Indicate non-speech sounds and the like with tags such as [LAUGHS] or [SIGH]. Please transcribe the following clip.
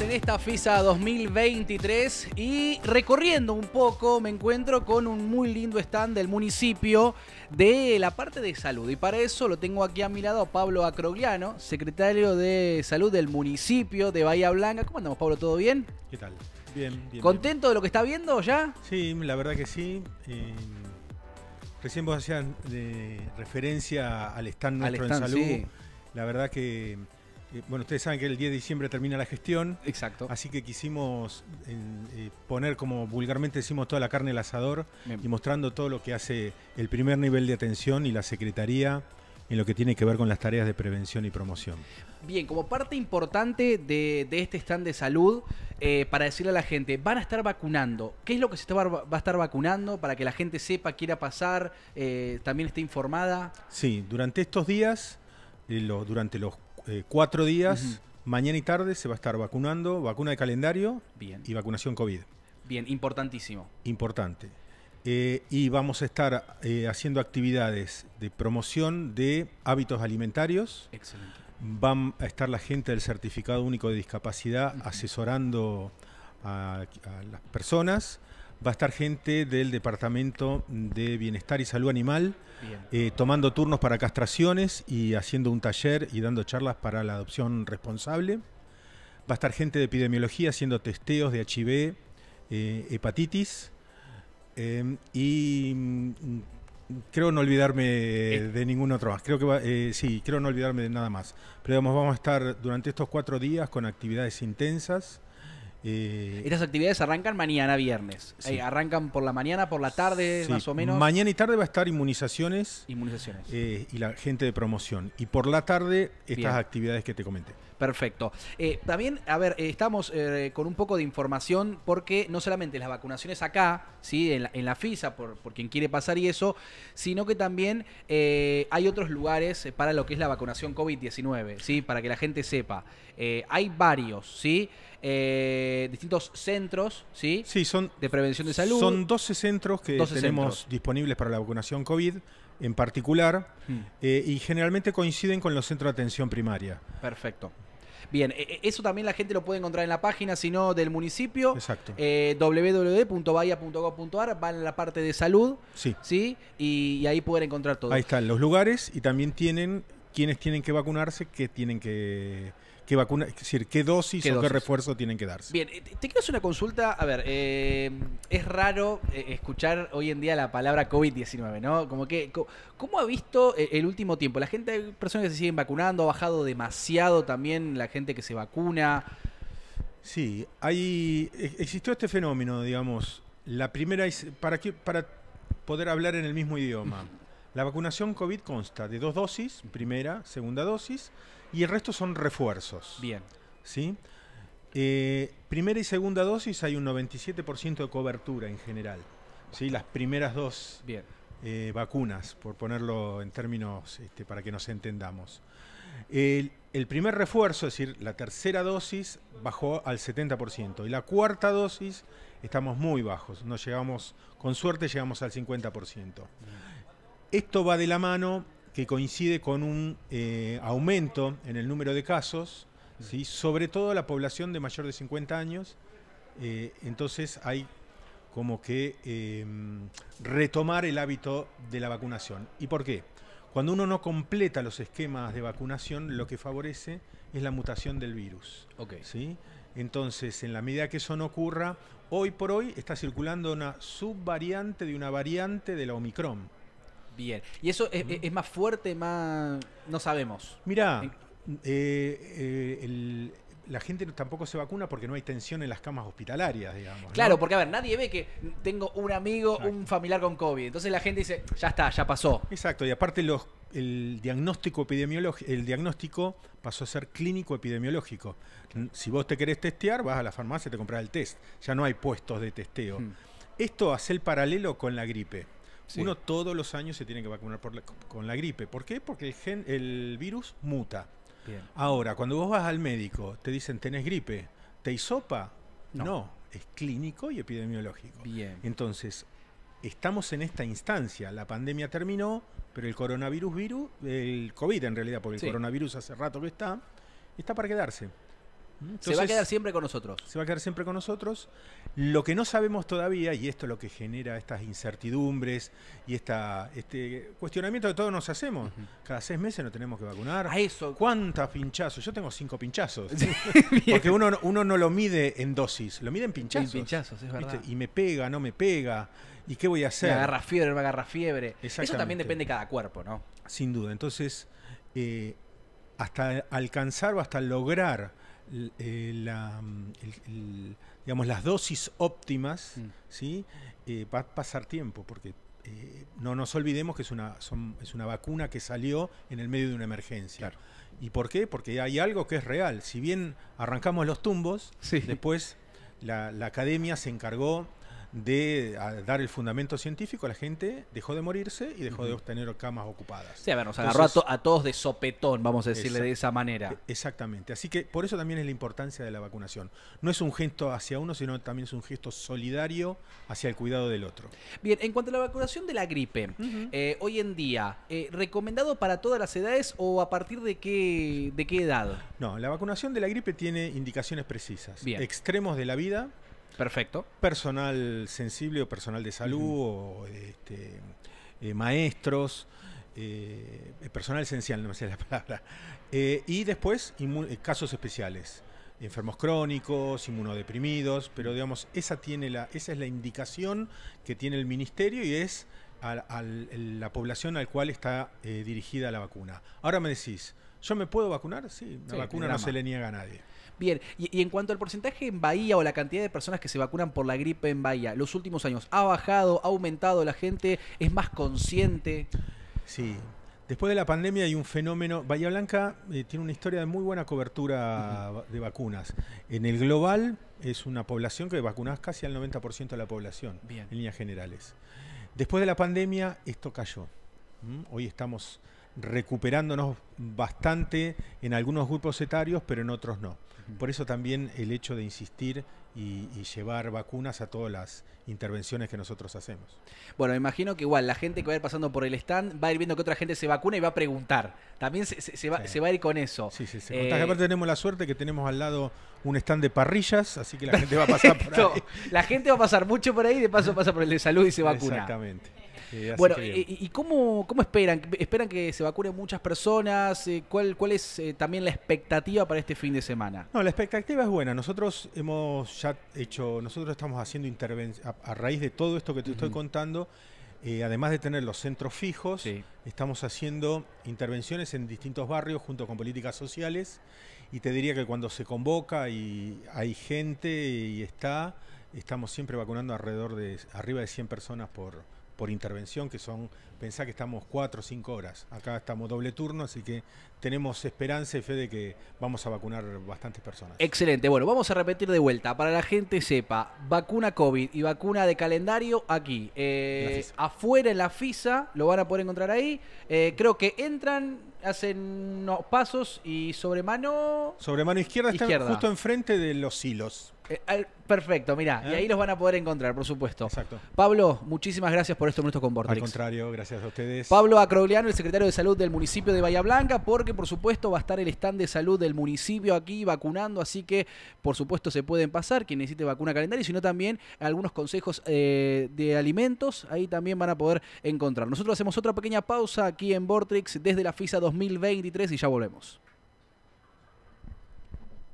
en esta FISA 2023 y recorriendo un poco me encuentro con un muy lindo stand del municipio de la parte de salud. Y para eso lo tengo aquí a mi lado a Pablo Acrogliano, secretario de salud del municipio de Bahía Blanca. ¿Cómo andamos, Pablo? ¿Todo bien? ¿Qué tal? Bien, bien. ¿Contento de lo que está viendo ya? Sí, la verdad que sí. Eh, recién vos hacías eh, referencia al stand nuestro en salud. La verdad que eh, bueno, ustedes saben que el 10 de diciembre termina la gestión. Exacto. Así que quisimos eh, poner, como vulgarmente decimos, toda la carne al asador y mostrando todo lo que hace el primer nivel de atención y la Secretaría en lo que tiene que ver con las tareas de prevención y promoción. Bien, como parte importante de, este stand de salud, eh, para decirle a la gente, van a estar vacunando. ¿Qué es lo que se va a estar vacunando para que la gente sepa, quiera pasar, también esté informada? Sí, durante estos días, lo, durante los eh, cuatro días, mañana y tarde se va a estar vacunando, vacuna de calendario Bien. y vacunación COVID. Bien, importantísimo. Importante. Eh, y vamos a estar eh, haciendo actividades de promoción de hábitos alimentarios. Excelente. Van a estar la gente del certificado único de discapacidad asesorando a, las personas va a estar gente del Departamento de Bienestar y Salud Animal eh, tomando turnos para castraciones y haciendo un taller y dando charlas para la adopción responsable. Va a estar gente de epidemiología haciendo testeos de HIV, eh, hepatitis eh, y mm, creo no olvidarme de ningún otro más. Creo que sí, creo no olvidarme de nada más. Pero vamos a estar durante estos cuatro días con actividades intensas. Eh, estas actividades arrancan mañana viernes. Eh, arrancan por la mañana, por la tarde, más o menos. Mañana y tarde va a estar inmunizaciones. Inmunizaciones. Eh, y la gente de promoción. Y por la tarde, estas actividades que te comenté. Perfecto. Eh, también, a ver, eh, estamos eh, con un poco de información porque no solamente las vacunaciones acá, ¿sí? en, la, FISA, por, quien quiere pasar y eso, sino que también hay otros lugares para lo que es la vacunación COVID-19, ¿sí? para que la gente sepa. hay varios, ¿sí? distintos centros ¿sí? Sí, son, de prevención de salud. Son 12 centros que tenemos disponibles para la vacunación COVID en particular, hmm. y generalmente coinciden con los centros de atención primaria. Perfecto. Bien, e, e, eso también la gente lo puede encontrar en la página, si no del municipio. Exacto. Eh, van en la parte de salud. Sí. ¿sí? Y, ahí pueden encontrar todo. Ahí están los lugares y también tienen quienes tienen que vacunarse, que tienen que qué vacuna, es decir, qué dosis o qué refuerzo tienen que darse. Bien, eh, te quiero hacer una consulta. A ver, eh, es raro eh, escuchar hoy en día la palabra COVID-19, ¿no? Como que, ¿cómo ha visto el último tiempo? La gente, hay personas que se siguen vacunando, ha bajado demasiado también la gente que se vacuna. Sí, hay, e, existió este fenómeno, digamos. La primera, para, qué, para poder hablar en el mismo idioma. [LAUGHS] La vacunación COVID consta de dos dosis, primera, segunda dosis, y el resto son refuerzos. Bien. ¿Sí? Eh, primera y segunda dosis hay un 97% de cobertura en general. ¿sí? Las primeras dos eh, vacunas, por ponerlo en términos este, para que nos entendamos. El, primer refuerzo, es decir, la tercera dosis, bajó al 70%. Y la cuarta dosis estamos muy bajos. No llegamos, con suerte llegamos al 50%. Esto va de la mano que coincide con un eh, aumento en el número de casos, sobre todo la población de mayor de 50 años. Eh, entonces hay como que em, retomar el hábito de la vacunación. ¿Y por qué? Cuando uno no completa los esquemas de vacunación, lo que favorece es la mutación del virus. ¿sí? Entonces, en la medida que eso no ocurra, hoy por hoy está circulando una subvariante de una variante de la Omicron. Bien. ¿Y eso es, más fuerte, más...? No sabemos. Mirá, eh, eh, la gente tampoco se vacuna porque no hay tensión en las camas hospitalarias, digamos. Claro, porque a ver, nadie ve que tengo un amigo, un familiar con COVID. Entonces la gente dice, ya está, ya pasó. Exacto, y aparte el diagnóstico epidemiológico, el diagnóstico pasó a ser clínico epidemiológico. Si vos te querés testear, vas a la farmacia y te compras el test. Ya no hay puestos de testeo. Hmm. Esto hace el paralelo con la gripe. Uno todos los años se tiene que vacunar por con la gripe. ¿Por qué? Porque el, gen, el virus muta. Ahora, cuando vos vas al médico, te dicen, tenés gripe, ¿te hisopa? No. es clínico y epidemiológico. Bien. Entonces, estamos en esta instancia. La pandemia terminó, pero el coronavirus, virus, el COVID en realidad, porque el coronavirus hace rato que está, está para quedarse se va a quedar siempre con nosotros. Se va a quedar siempre con nosotros. Lo que no sabemos todavía, y esto es lo que genera estas incertidumbres y esta, este cuestionamiento que todos nos hacemos. Cada seis meses nos tenemos que vacunar. A eso. pinchazos? Yo tengo cinco pinchazos. [LAUGHS] Porque uno, uno no lo mide en dosis, lo mide en pinchazos. Y me pega, no me pega. ¿Y qué voy a hacer? Me agarra fiebre, me agarra fiebre. Eso también depende de cada cuerpo, ¿no? Sin duda. Entonces, eh, hasta alcanzar o hasta lograr eh, mm, las dosis óptimas, mm. ¿sí? Eh, va a pasar tiempo, porque eh, no nos olvidemos que es una, es una vacuna que salió en el medio de una emergencia. ¿Y por qué? Porque hay algo que es real. Si bien arrancamos los tumbos, después la, la academia se encargó de dar el fundamento científico, la gente dejó de morirse y dejó de obtener camas ocupadas. Sí, a ver, nos agarró a, todos de sopetón, vamos a decirle de esa manera. E, exactamente. Así que por eso también es la importancia de la vacunación. No es un gesto hacia uno, sino también es un gesto solidario hacia el cuidado del otro. Bien, en cuanto a la vacunación de la gripe, eh, hoy en día, eh, ¿recomendado para todas las edades o a partir de qué, de qué edad? No, la vacunación de la gripe tiene indicaciones precisas. Extremos de la vida, Perfecto. Personal sensible o personal de salud o este, eh, maestros, eh, personal esencial, no me sé la [LAUGHS] palabra. Eh, y después casos especiales, enfermos crónicos, inmunodeprimidos, pero digamos, esa, tiene la, esa es la indicación que tiene el ministerio y es a, la población al cual está dirigida la vacuna. Ahora me decís, ¿yo me puedo vacunar? Sí, la vacuna no se le niega a nadie. Bien, y, en cuanto al porcentaje en Bahía o la cantidad de personas que se vacunan por la gripe en Bahía, los últimos años, ¿ha bajado, ha aumentado la gente, es más consciente? Sí. Después de la pandemia hay un fenómeno. Bahía Blanca eh, tiene una historia de muy buena cobertura de vacunas. En el global es una población que vacunas casi al 90% de la población, en líneas generales. Después de la pandemia esto cayó. Hoy estamos recuperándonos bastante en algunos grupos etarios, pero en otros no. Por eso también el hecho de insistir y, llevar vacunas a todas las intervenciones que nosotros hacemos. Bueno, me imagino que igual la gente que va a ir pasando por el stand va a ir viendo que otra gente se vacuna y va a preguntar. También se, se, va, se va, a ir con eso. Sí, sí, sí. Eh, Aparte tenemos la suerte que tenemos al lado un stand de parrillas, así que la gente va a [LAUGHS] pasar por la gente va a pasar mucho por ahí, de paso pasa por el de salud y se vacuna. Exactamente. Eh, bueno, y, cómo, cómo esperan? ¿Esperan que se vacunen muchas personas? Eh, ¿Cuál, cuál es eh, también la expectativa para este fin de semana? No, la expectativa es buena. Nosotros hemos ya hecho, nosotros estamos haciendo intervención, a, raíz de todo esto que te estoy contando, además de tener los centros fijos, estamos haciendo intervenciones en distintos barrios junto con políticas sociales y te diría que cuando se convoca y hay gente y está, estamos siempre vacunando alrededor de arriba de 100 personas por, por intervención, que son, pensá que estamos cuatro o cinco horas. Acá estamos doble turno, así que tenemos esperanza y fe de que vamos a vacunar bastantes personas. Excelente, bueno, vamos a repetir de vuelta, para la gente sepa, vacuna COVID y vacuna de calendario aquí, eh, afuera en la FISA, lo van a poder encontrar ahí, eh, creo que entran, hacen unos pasos y sobre mano... Sobre mano izquierda, justo enfrente de los hilos. Eh, perfecto, mira, y ¿Eh? ahí los van a poder encontrar, por supuesto. Exacto. Pablo, muchísimas gracias por estos minutos con Vortex. Al contrario, gracias a ustedes. Pablo Acrogliano, el secretario de salud del municipio de Bahía Blanca, porque por supuesto va a estar el stand de salud del municipio aquí vacunando, así que por supuesto se pueden pasar quien necesite vacuna calendario, sino también algunos consejos eh, de alimentos, ahí también van a poder encontrar. Nosotros hacemos otra pequeña pausa aquí en Vortex desde la FISA 2023 y ya volvemos.